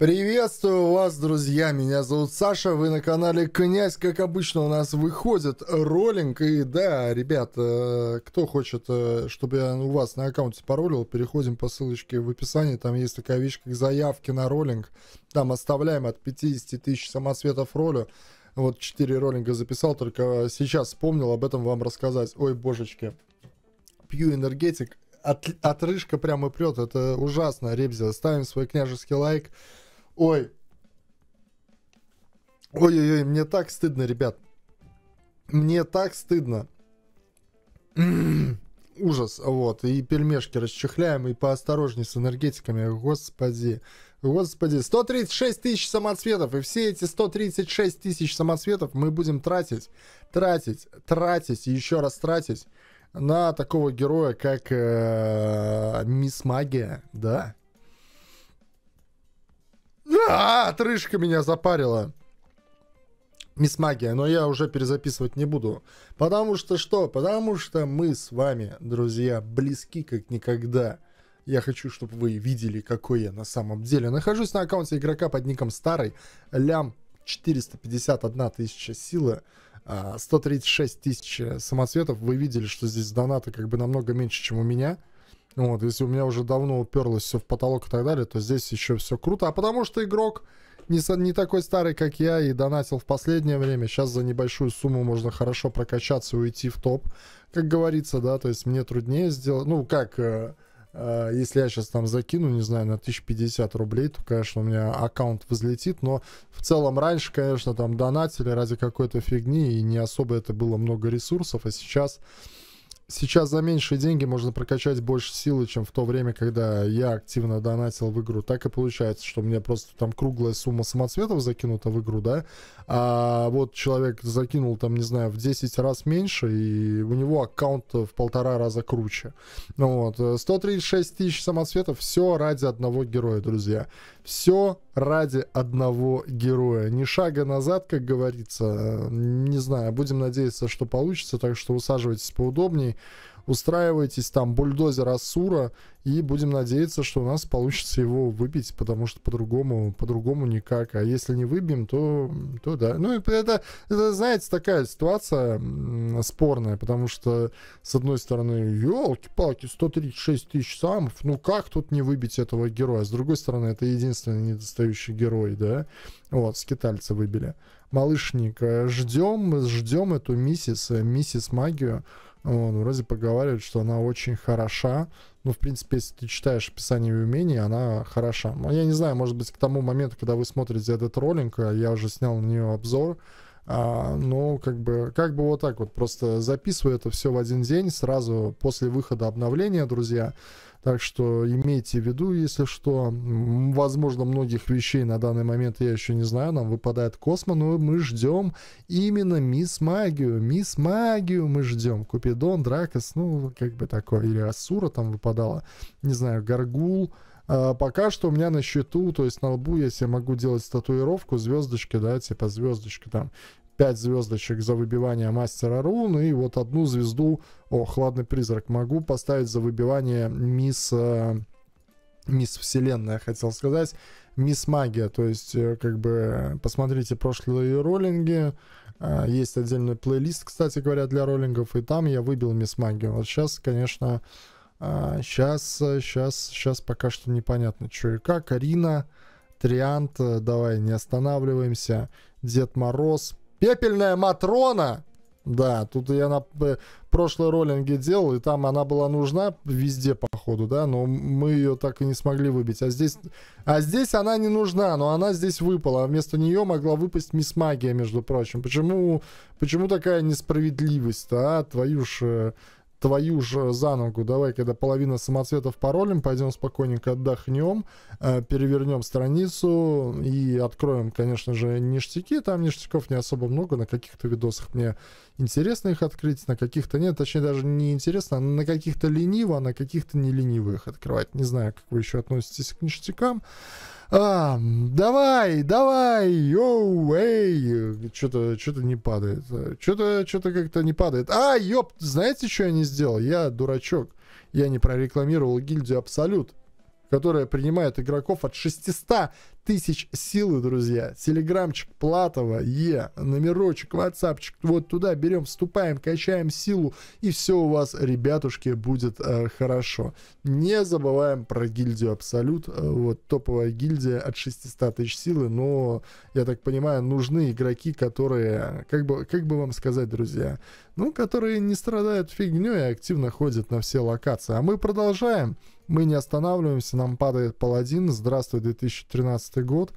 Приветствую вас, друзья! Меня зовут Саша, вы на канале Князь. Как обычно, у нас выходит роллинг. И да, ребят, э, кто хочет, э, чтобы я у вас на аккаунте паролил, переходим по ссылочке в описании. Там есть такая вещь, как заявки на роллинг. Там оставляем от 50 тысяч самоцветов ролю. Вот 4 роллинга записал, только сейчас вспомнил об этом вам рассказать. Ой, божечки. Пью энергетик. От, отрыжка прямо прет, это ужасно, ребзя. Ставим свой княжеский лайк. Like Ой. Ой-ой-ой, мне так стыдно, ребят. Мне так стыдно. Ужас, вот. И пельмешки расчехляем, и поосторожней с энергетиками. Господи. Господи, 136 тысяч самоцветов, и все эти 136 тысяч самоцветов мы будем тратить, тратить, тратить, и еще раз тратить на такого героя, как э, Мисс Магия, да? А, отрыжка меня запарила. Мисс Магия, но я уже перезаписывать не буду. Потому что что? Потому что мы с вами, друзья, близки как никогда. Я хочу, чтобы вы видели, какой я на самом деле. Нахожусь на аккаунте игрока под ником Старый. Лям 451 тысяча силы. 136 а, тысяч самоцветов. Вы видели, что здесь донаты как бы намного меньше, чем у меня. Вот, если у меня уже давно уперлось все в потолок и так далее, то здесь еще все круто. А потому что игрок не, не такой старый, как я, и донатил в последнее время. Сейчас за небольшую сумму можно хорошо прокачаться и уйти в топ, как говорится, да. То есть мне труднее сделать... Ну, как... Э, э, если я сейчас там закину, не знаю, на 1050 рублей, то, конечно, у меня аккаунт взлетит. Но в целом раньше, конечно, там донатили ради какой-то фигни, и не особо это было много ресурсов. А сейчас сейчас за меньшие деньги можно прокачать больше силы, чем в то время, когда я активно донатил в игру. Так и получается, что у меня просто там круглая сумма самоцветов закинута в игру, да, а вот человек закинул там, не знаю, в 10 раз меньше, и у него аккаунт в полтора раза круче. Ну вот, 136 тысяч самоцветов, все ради одного героя, друзья. Все ради одного героя. Ни шага назад, как говорится. Э, не знаю, будем надеяться, что получится, так что усаживайтесь поудобнее устраивайтесь там бульдозер Асура, и будем надеяться, что у нас получится его выбить, потому что по-другому, по-другому никак. А если не выбьем, то, то да. Ну, это, это, знаете, такая ситуация спорная, потому что, с одной стороны, елки-палки, 136 тысяч самов, ну как тут не выбить этого героя? С другой стороны, это единственный недостающий герой, да? Вот, скитальца выбили. Малышник, э, ждем, ждем эту миссис, э, миссис магию. Вот, вроде поговаривают, что она очень хороша. Ну, в принципе, если ты читаешь описание ее умений, она хороша. Но я не знаю, может быть, к тому моменту, когда вы смотрите этот ролик, э, я уже снял на нее обзор, а, ну, как бы, как бы вот так вот. Просто записываю это все в один день, сразу после выхода обновления, друзья. Так что имейте в виду, если что. Возможно, многих вещей на данный момент я еще не знаю. Нам выпадает Космо, но мы ждем именно Мисс Магию. Мисс Магию мы ждем. Купидон, Дракос, ну, как бы такое. Или Асура там выпадала. Не знаю, Гаргул. А, пока что у меня на счету, то есть на лбу, если я могу делать статуировку звездочки, да, типа звездочки там, 5 звездочек за выбивание мастера рун ну и вот одну звезду, о, хладный призрак, могу поставить за выбивание мисс, э, мисс вселенная, хотел сказать, мисс магия, то есть э, как бы посмотрите прошлые роллинги, а, есть отдельный плейлист, кстати говоря, для роллингов, и там я выбил мисс магию. Вот сейчас, конечно, а, сейчас, сейчас, э, сейчас пока что непонятно, что и как. Арина Триант, э, давай, не останавливаемся. Дед Мороз, Пепельная Матрона! Да, тут я на э, прошлой роллинге делал, и там она была нужна везде, походу, да, но мы ее так и не смогли выбить. А здесь, а здесь она не нужна, но она здесь выпала, а вместо нее могла выпасть Мисс Магия, между прочим. Почему, почему такая несправедливость-то, а? Твою ж твою же э, за ногу, давай, когда половина самоцветов паролем, пойдем спокойненько отдохнем, э, перевернем страницу и откроем, конечно же, ништяки, там ништяков не особо много, на каких-то видосах мне интересно их открыть, на каких-то нет, точнее даже не интересно, а на каких-то лениво, а на каких-то не лениво их открывать, не знаю, как вы еще относитесь к ништякам, а, давай, давай, йоу, эй. Что-то что не падает. Что-то что как-то не падает. А, ёп, знаете, что я не сделал? Я дурачок. Я не прорекламировал гильдию Абсолют, которая принимает игроков от 600 тысяч силы, друзья. Телеграмчик Платова, Е, номерочек, ватсапчик. Вот туда берем, вступаем, качаем силу. И все у вас, ребятушки, будет э, хорошо. Не забываем про гильдию Абсолют. Э, вот топовая гильдия от 600 тысяч силы. Но, я так понимаю, нужны игроки, которые, как бы, как бы вам сказать, друзья, ну, которые не страдают фигней и активно ходят на все локации. А мы продолжаем. Мы не останавливаемся, нам падает паладин. Здравствуй, 2013 2017 год.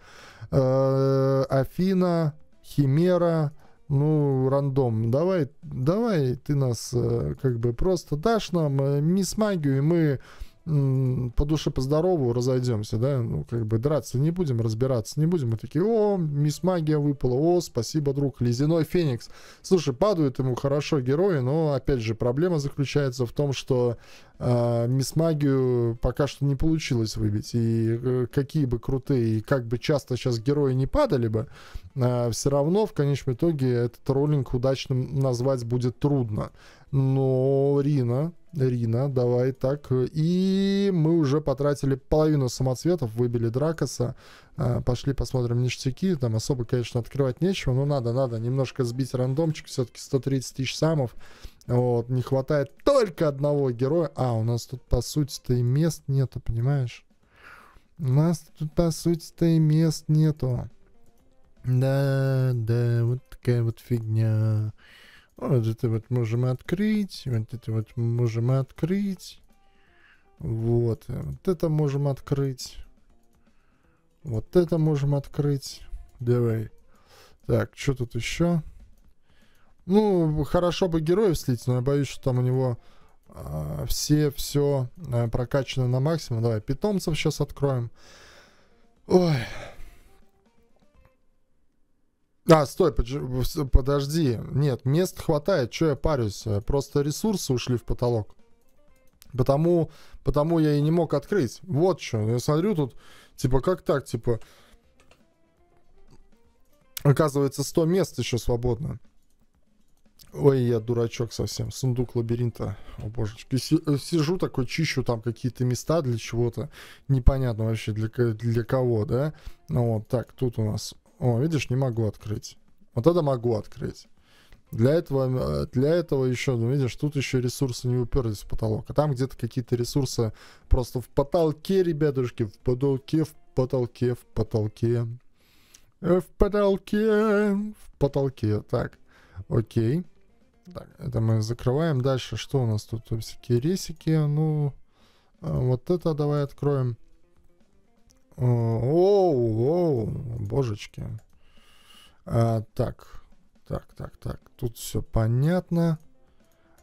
Э, Афина, Химера, ну, рандом, давай, давай ты нас э, как бы просто дашь нам э, мисс магию, и мы по душе по здорову разойдемся, да, ну, как бы драться не будем, разбираться не будем. Мы такие, о, мисс магия выпала, о, спасибо, друг, ледяной феникс. Слушай, падают ему хорошо герои, но, опять же, проблема заключается в том, что а, Мисс Магию пока что не получилось выбить. И э, какие бы крутые, и как бы часто сейчас герои не падали бы, а, все равно в конечном итоге этот роллинг удачным назвать будет трудно. Но Рина, Рина, давай так. И мы уже потратили половину самоцветов, выбили Дракоса. А, пошли посмотрим ништяки. Там особо, конечно, открывать нечего, но надо, надо немножко сбить рандомчик. Все-таки 130 тысяч самов. Вот, не хватает только одного героя. А, у нас тут, по сути-то, и мест нету, понимаешь? У нас тут, по сути-то, и мест нету. Да, да, вот такая вот фигня. Вот это вот можем открыть, вот это вот можем открыть. Вот, вот это можем открыть. Вот это можем открыть. Давай. Так, что тут еще? Ну, хорошо бы героев слить, но я боюсь, что там у него э, все, все э, а, прокачано на максимум. Давай питомцев сейчас откроем. Ой. А, стой, подожди. Нет, мест хватает, что я парюсь? Просто ресурсы ушли в потолок. Потому, потому я и не мог открыть. Вот что. Я смотрю тут, типа, как так, типа... Оказывается, 100 мест еще свободно. Ой, я дурачок совсем. Сундук лабиринта. О божечки. Э, сижу такой, чищу там какие-то места для чего-то. Непонятно вообще для, для кого, да? Ну вот, так, тут у нас... О, видишь, не могу открыть. Вот это могу открыть. Для этого, э, для этого еще, ну видишь, тут еще ресурсы не уперлись в потолок. А там где-то какие-то ресурсы просто в потолке, ребятушки, в потолке, в потолке, в потолке. Э, в потолке, в потолке. Так, окей. Так, это мы закрываем. Дальше что у нас тут? Всякие рисики. Ну, а, вот это давай откроем. Оу, оу, божечки. А, так, так, так, так. Тут все понятно.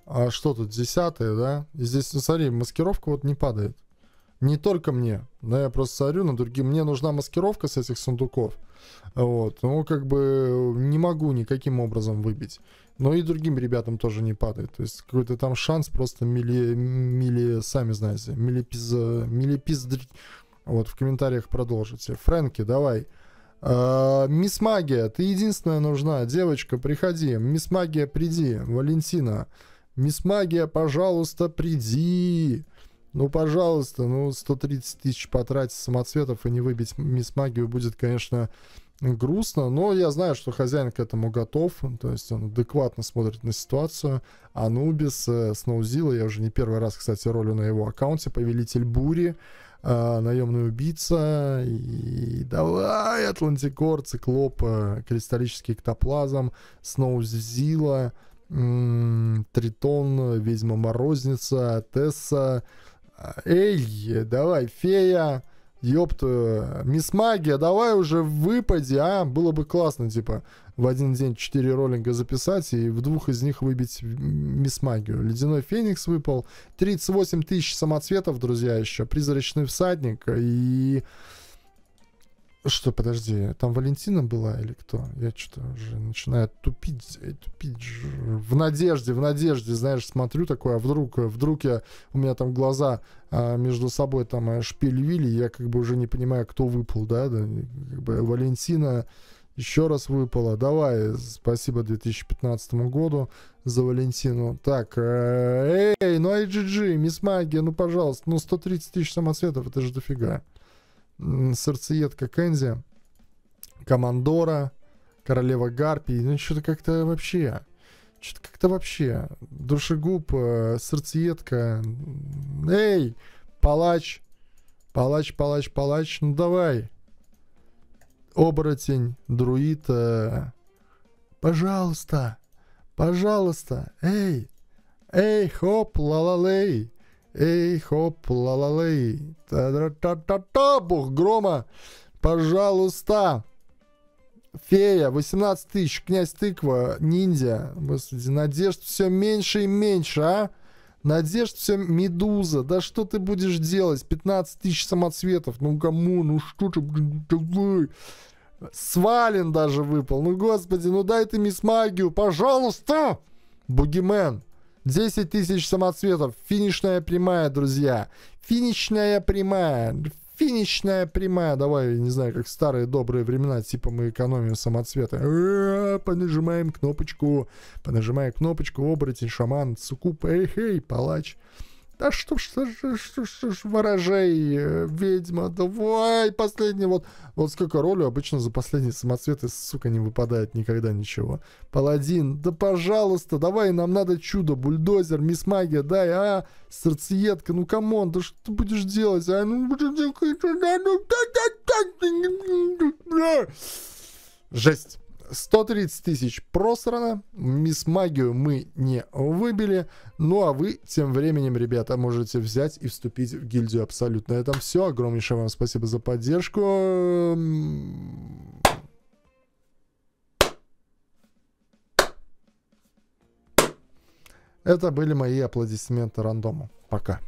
А что тут, десятое, да? И здесь, ну, смотри, маскировка вот не падает. Не только мне, да, я просто смотрю на другие. Мне нужна маскировка с этих сундуков. Вот, ну, как бы не могу никаким образом выбить. Но и другим ребятам тоже не падает. То есть какой-то там шанс просто мили... мили сами знаете, милипиз... милипиз... Вот в комментариях продолжите. Фрэнки, давай. А, Мисс Магия, ты единственная нужна. Девочка, приходи. Мисс Магия, приди. Валентина. Мисс Магия, пожалуйста, приди. Ну, пожалуйста, ну, 130 тысяч потратить самоцветов и не выбить Мисс Магию будет, конечно, грустно, но я знаю, что хозяин к этому готов, то есть он адекватно смотрит на ситуацию. Анубис, э, Сноузила, я уже не первый раз, кстати, ролю на его аккаунте, Повелитель Бури, э, Наемный убийца, и давай, Атлантикор, Циклоп, э, Кристаллический Эктоплазм, Сноузила, Тритон, Ведьма Морозница, Тесса, Эй, давай, Фея, ёпта, мисс Магия, давай уже выпади, а? Было бы классно, типа, в один день четыре роллинга записать и в двух из них выбить мисс Магию. Ледяной Феникс выпал, 38 тысяч самоцветов, друзья, еще, Призрачный Всадник и... Что, подожди, там Валентина была или кто? Я что-то уже начинаю тупить, э, тупить. В надежде, в надежде, знаешь, смотрю такое, а вдруг, э, вдруг я, у меня там глаза а, между собой там э, шпиль-вили, я как бы уже не понимаю, кто выпал, да? да как бы Валентина еще раз выпала. Давай, спасибо 2015 году за Валентину. Так, эй, ну IGG, Мисс Магия, ну пожалуйста, ну 130 тысяч самоцветов, это же дофига сердцеедка Кэнзи, Командора, Королева Гарпи, Ну, что-то как-то вообще... Что-то как-то вообще. Душегуб, э, сердцеедка. Эй, палач. Палач, палач, палач. Ну давай. Оборотень, друид. Э, пожалуйста. Пожалуйста. Эй. Эй, хоп, ла-ла-лей. Эй, хоп, ла-ла-лей, та-та-та-та, бух, грома, пожалуйста. Фея, 18 тысяч, князь тыква, ниндзя. Господи, надежд все меньше и меньше, а? Надежд все медуза. Да что ты будешь делать? 15 тысяч самоцветов. Ну кому? Ну что ты? Свален даже выпал. Ну господи, ну дай ты мисс магию, пожалуйста! Бугимен. 10 тысяч самоцветов. Финишная прямая, друзья. Финишная прямая. Финишная прямая. Давай, не знаю, как старые добрые времена, типа мы экономим самоцветы. А понажимаем кнопочку. Понажимаем кнопочку. Оборотень, шаман, сукуп. Эй, эй, палач. Да что ж, что ж, что ж, что ж ворожей, э, ведьма, давай, последний вот. Вот сколько ролей обычно за последний самоцвет и сука, не выпадает никогда ничего. Паладин, да пожалуйста, давай, нам надо чудо, бульдозер, мисс магия, дай, а, сердцеедка, ну камон, да что ты будешь делать, а, ну, ну жесть. 130 тысяч просрано, мисс магию мы не выбили, ну а вы тем временем, ребята, можете взять и вступить в гильдию абсолютно. На этом все, огромнейшее вам спасибо за поддержку. Это были мои аплодисменты рандому. Пока.